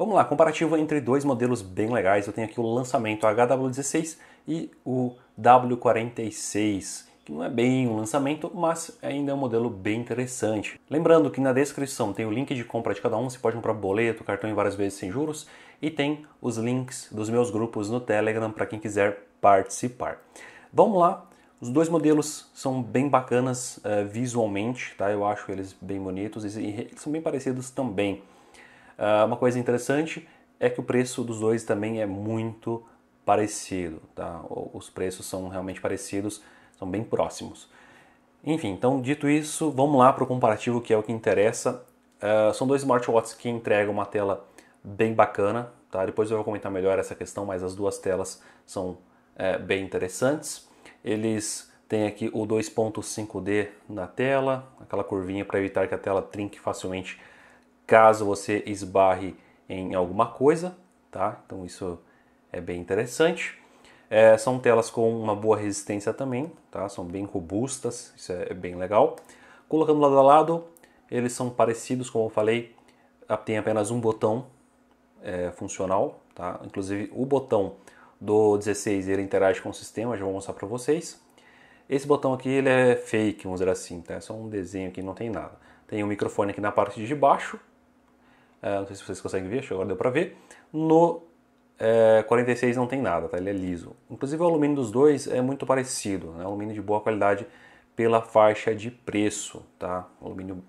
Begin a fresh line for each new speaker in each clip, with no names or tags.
Vamos lá, comparativo entre dois modelos bem legais. Eu tenho aqui o lançamento HW16 e o W46 que não é bem um lançamento, mas ainda é um modelo bem interessante. Lembrando que na descrição tem o link de compra de cada um, você pode comprar boleto, cartão em várias vezes sem juros, e tem os links dos meus grupos no Telegram para quem quiser participar. Vamos lá, os dois modelos são bem bacanas uh, visualmente, tá? Eu acho eles bem bonitos e, e são bem parecidos também. Uh, uma coisa interessante é que o preço dos dois também é muito parecido, tá? Os preços são realmente parecidos, são bem próximos. Enfim, então dito isso, vamos lá para o comparativo que é o que interessa. Uh, são dois smartwatches que entregam uma tela bem bacana, tá? Depois eu vou comentar melhor essa questão, mas as duas telas são é, bem interessantes. Eles têm aqui o 2.5D na tela, aquela curvinha para evitar que a tela trinque facilmente caso você esbarre em alguma coisa, tá? Então isso é bem interessante. É, são telas com uma boa resistência também, tá? São bem robustas, isso é bem legal. Colocando lado a lado, eles são parecidos, como eu falei, tem apenas um botão é, funcional, tá? Inclusive o botão do 16 ele interage com o sistema, já vou mostrar para vocês. Esse botão aqui ele é fake, vamos dizer assim, tá? É só um desenho que não tem nada. Tem um microfone aqui na parte de baixo, ah, não sei se vocês conseguem ver, agora deu para ver. No é, eh, 46 não tem nada, tá? ele é liso. Inclusive o alumínio dos dois é muito parecido, né? alumínio de boa qualidade pela faixa de preço, tá? alumínio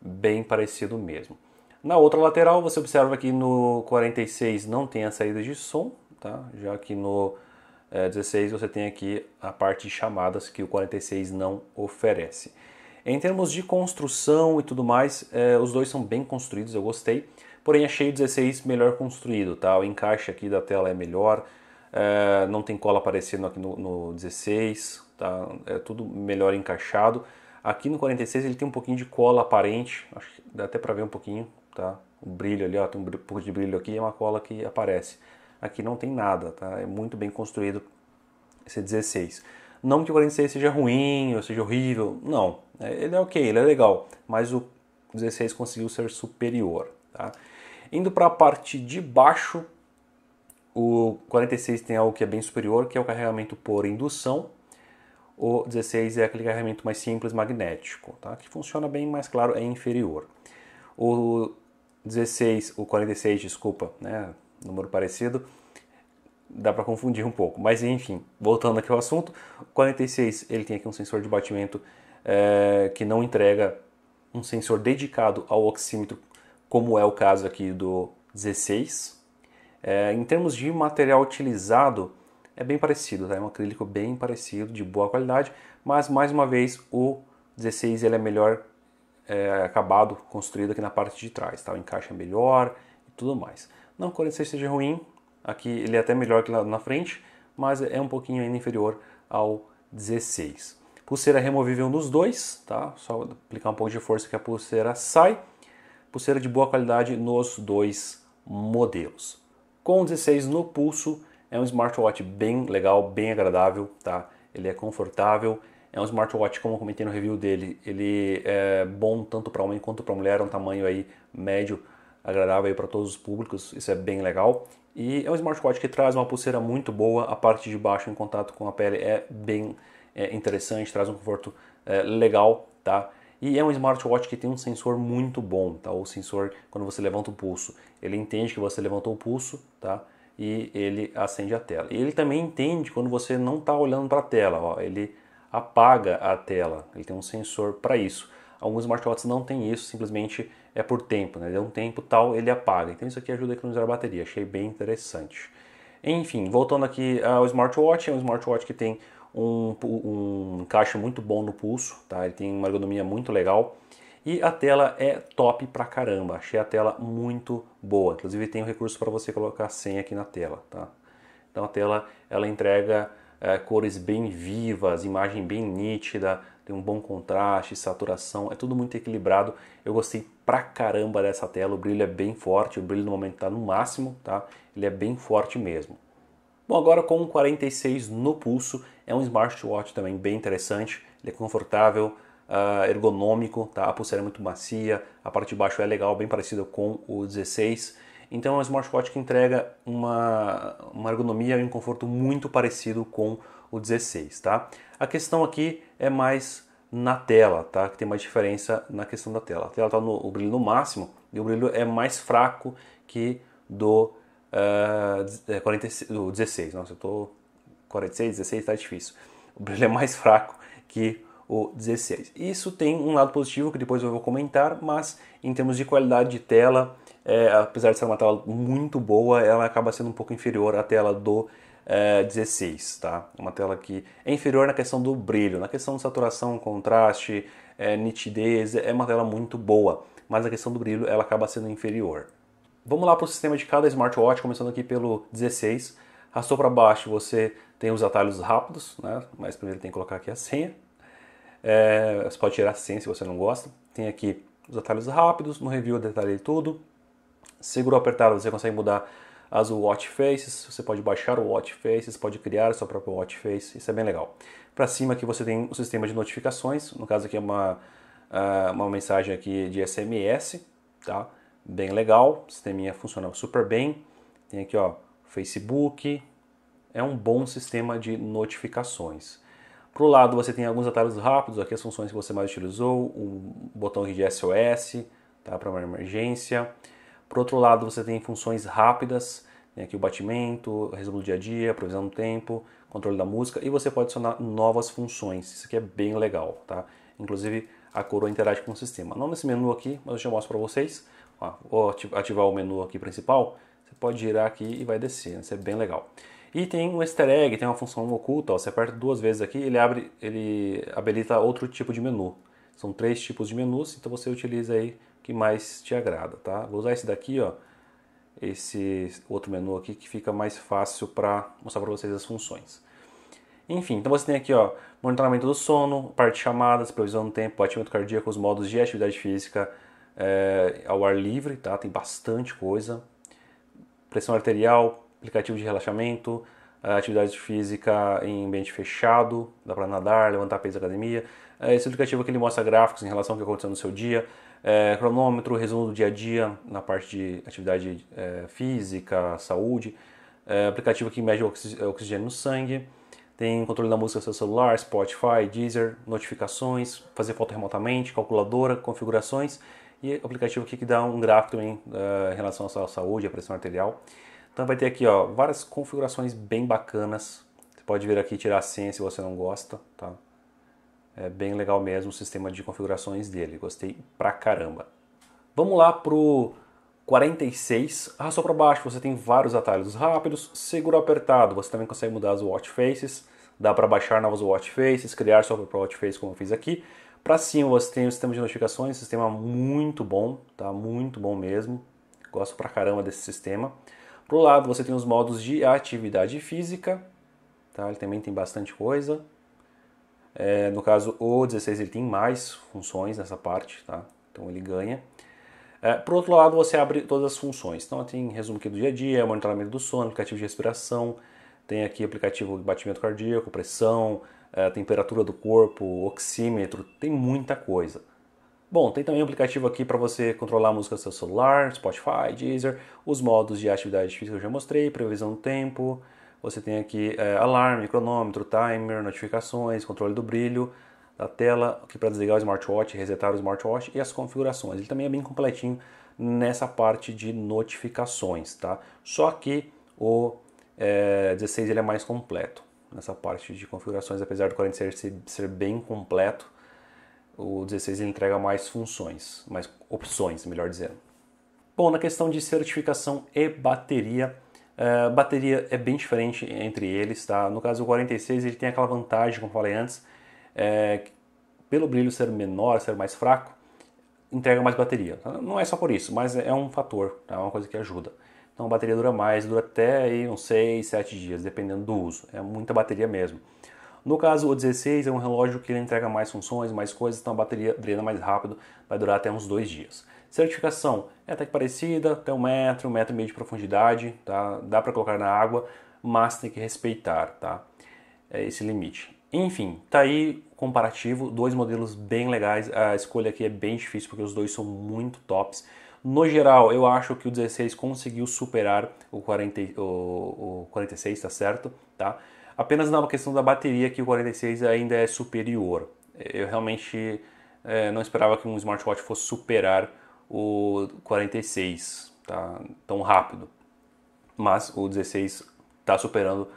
bem parecido mesmo. Na outra lateral você observa que no 46 não tem a saída de som, tá? já que no é, eh, 16 você tem aqui a parte de chamadas que o 46 não oferece. Em termos de construção e tudo mais, é, os dois são bem construídos, eu gostei. Porém, achei o 16 melhor construído, tá? O encaixe aqui da tela é melhor, é, não tem cola aparecendo aqui no, no 16, tá? É tudo melhor encaixado. Aqui no 46 ele tem um pouquinho de cola aparente, acho que dá até para ver um pouquinho, tá? O brilho ali, ó, tem um pouco de brilho aqui, é uma cola que aparece. Aqui não tem nada, tá? É muito bem construído esse 16. Não que o 46 seja ruim ou seja horrível, não. É, ele é ok, ele é legal, mas o 16 conseguiu ser superior. Tá? Indo para a parte de baixo, o 46 tem algo que é bem superior, que é o carregamento por indução. O 16 é aquele carregamento mais simples magnético, tá? que funciona bem, mas claro, é inferior. O 16, o 46, desculpa, né? número parecido, dá para confundir um pouco. Mas enfim, voltando aqui ao assunto, o 46 ele tem aqui um sensor de batimento é, que não entrega um sensor dedicado ao oxímetro, como é o caso aqui do 16. É, em termos de material utilizado, é bem parecido, tá? é um acrílico bem parecido, de boa qualidade, mas mais uma vez o 16 ele é melhor é, acabado, construído aqui na parte de trás, tá? o encaixe é melhor e tudo mais. Não que o 16 seja ruim, aqui ele é até melhor que lá na frente, mas é um pouquinho ainda inferior ao 16. Pulseira removível nos dois, tá? Só aplicar um pouco de força que a pulseira sai. Pulseira de boa qualidade nos dois modelos. Com 16 no pulso, é um smartwatch bem legal, bem agradável, tá? Ele é confortável, é um smartwatch, como eu comentei no review dele, ele é bom tanto para homem quanto para mulher, é um tamanho aí médio, agradável para todos os públicos, isso é bem legal. E é um smartwatch que traz uma pulseira muito boa, a parte de baixo em contato com a pele é bem é, interessante, traz um conforto é, legal, tá? E é um smartwatch que tem um sensor muito bom, tá? O sensor, quando você levanta o pulso, ele entende que você levantou o pulso, tá? E ele acende a tela. E ele também entende quando você não está olhando para a tela, ó, ele apaga a tela, ele tem um sensor para isso. Alguns smartwatches não tem isso, simplesmente é por tempo, né? Deu é um tempo tal, ele apaga. Então isso aqui ajuda a economizar a bateria, achei bem interessante. Enfim, voltando aqui ao smartwatch, é um smartwatch que tem um, um encaixe muito bom no pulso, tá? Ele tem uma ergonomia muito legal. E a tela é top pra caramba, achei a tela muito boa. Inclusive tem um recurso para você colocar a senha aqui na tela, tá? Então a tela ela entrega é, cores bem vivas, imagem bem nítida, tem um bom contraste, saturação, é tudo muito equilibrado. Eu gostei pra caramba dessa tela, o brilho é bem forte, o brilho no momento está no máximo, tá? Ele é bem forte mesmo. Bom, agora com 46 no pulso, é um smartwatch também bem interessante, ele é confortável, ah, ergonômico, tá? a pulseira é muito macia, a parte de baixo é legal, bem parecida com o 16. Então é um smartwatch que entrega uma, uma ergonomia e um conforto muito parecido com o 16, tá? A questão aqui é mais na tela, tá? Que tem mais diferença na questão da tela. A tela está no o brilho no máximo e o brilho é mais fraco que do uh, 46, 16, nossa, eu tô 46, 16 tá difícil. O Brasil é mais fraco que o 16. Isso tem um lado positivo que depois eu vou comentar, mas em termos de qualidade de tela, é, apesar de ser uma tela muito boa, ela acaba sendo um pouco inferior à tela do é, 16, tá? Uma tela que é inferior na questão do brilho, na questão de saturação, contraste, é, nitidez, é uma tela muito boa, mas a questão do brilho ela acaba sendo inferior, Vamos lá para o sistema de cada smartwatch, começando aqui pelo 16. Arrastou para baixo, você tem os atalhos rápidos, né? mas primeiro tem que colocar aqui a senha. É, você pode tirar a senha se você não gosta. Tem aqui os atalhos rápidos, no review eu detalhei tudo. Seguro apertado, você consegue mudar as watch faces, você pode baixar o watch faces, pode criar a sua própria watch face, isso é bem legal. Para cima aqui você tem o sistema de notificações, no caso aqui é uma, é, uma mensagem aqui de SMS, tá? bem legal, o sisteminha funciona super bem. Tem aqui ó, Facebook, é um bom sistema de notificações. Para o lado você tem alguns atalhos rápidos, aqui as funções que você mais utilizou, o botão de SOS tá, para uma emergência. Por outro lado você tem funções rápidas, tem né, aqui o batimento, resumo do dia a dia, previsão do tempo, controle da música e você pode adicionar novas funções. Isso aqui é bem legal, tá? Inclusive a coroa interage com o sistema. Não nesse menu aqui, mas eu já mostro para vocês. Ó, ou ativar o menu aqui principal, você pode girar aqui e vai descer, né? isso é bem legal. E tem um easter egg, tem uma função oculta, ó, você aperta duas vezes aqui ele abre, ele habilita outro tipo de menu. São três tipos de menus, então você utiliza aí o que mais te agrada, tá? Vou usar esse daqui, ó, esse outro menu aqui que fica mais fácil para mostrar para vocês as funções. Enfim, então você tem aqui ó, monitoramento do sono, parte de chamadas, previsão do tempo, batimento cardíaco, os modos de atividade física, é, ao ar livre, tá? Tem bastante coisa. Pressão arterial, aplicativo de relaxamento, é, atividade física em ambiente fechado, dá para nadar, levantar peso academia. É, esse aplicativo que ele mostra gráficos em relação ao que aconteceu no seu dia, é, cronômetro, resumo do dia a dia na parte de atividade é, física, saúde, é, aplicativo que mede o oxigênio no sangue, tem controle da música no seu celular, Spotify, Deezer, notificações, fazer foto remotamente, calculadora, configurações e aplicativo aqui que dá um gráfico também uh, em relação à sua saúde, à pressão arterial. Então vai ter aqui ó, várias configurações bem bacanas. Você pode vir aqui tirar a senha se você não gosta, tá? É bem legal mesmo o sistema de configurações dele. Gostei pra caramba. Vamos lá pro 46. Arrastou para baixo, você tem vários atalhos rápidos. Seguro apertado, você também consegue mudar as watch faces. Dá para baixar novas watch faces, criar sua própria watch face como eu fiz aqui. Para cima você tem o sistema de notificações, sistema muito bom, tá? Muito bom mesmo. Gosto pra caramba desse sistema. Pro lado você tem os modos de atividade física, tá? Ele também tem bastante coisa. É, no caso o 16 ele tem mais funções nessa parte, tá? Então ele ganha. É, por outro lado, você abre todas as funções. Então, tem resumo aqui do dia a dia, monitoramento do sono, aplicativo de respiração, tem aqui aplicativo de batimento cardíaco, pressão, eh, temperatura do corpo, oxímetro, tem muita coisa. Bom, tem também um aplicativo aqui para você controlar a música do seu celular, Spotify, Deezer, os modos de atividade física que eu já mostrei, previsão do tempo. Você tem aqui é, alarme, cronômetro, timer, notificações, controle do brilho da tela, aqui para desligar o smartwatch, resetar o smartwatch e as configurações. Ele também é bem completinho nessa parte de notificações, tá? Só que o é, 16 ele é mais completo nessa parte de configurações, apesar do 46 ser, ser bem completo, o 16 ele entrega mais funções, mais opções, melhor dizendo. Bom, na questão de certificação e bateria, é, bateria é bem diferente entre eles, tá? No caso, o 46 ele tem aquela vantagem, como falei antes, é, pelo brilho ser menor, ser mais fraco, entrega mais bateria. Não é só por isso, mas é um fator, tá? é tá? uma coisa que ajuda. Então a bateria dura mais, dura até aí uns 6, 7 dias, dependendo do uso. É muita bateria mesmo. No caso, o 16 é um relógio que ele entrega mais funções, mais coisas, então a bateria drena mais rápido, vai durar até uns dois dias. Certificação é até que parecida, até um metro, um metro e meio de profundidade, tá? dá para colocar na água, mas tem que respeitar tá? É esse limite. Enfim, tá aí o comparativo, dois modelos bem legais, a escolha aqui é bem difícil porque os dois são muito tops. No geral, eu acho que o 16 conseguiu superar o, 40, o, o 46, tá certo? Tá? Apenas na questão da bateria que o 46 ainda é superior. Eu realmente é, não esperava que um smartwatch fosse superar o 46 tá? tão rápido. Mas o 16 está superando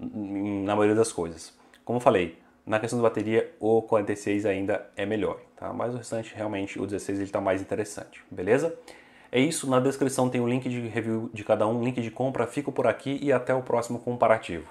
na maioria das coisas. Como eu falei, na questão da bateria, o 46 ainda é melhor, tá? Mas o restante, realmente, o 16 está mais interessante, beleza? É isso, na descrição tem o link de review de cada um, link de compra, fico por aqui e até o próximo comparativo.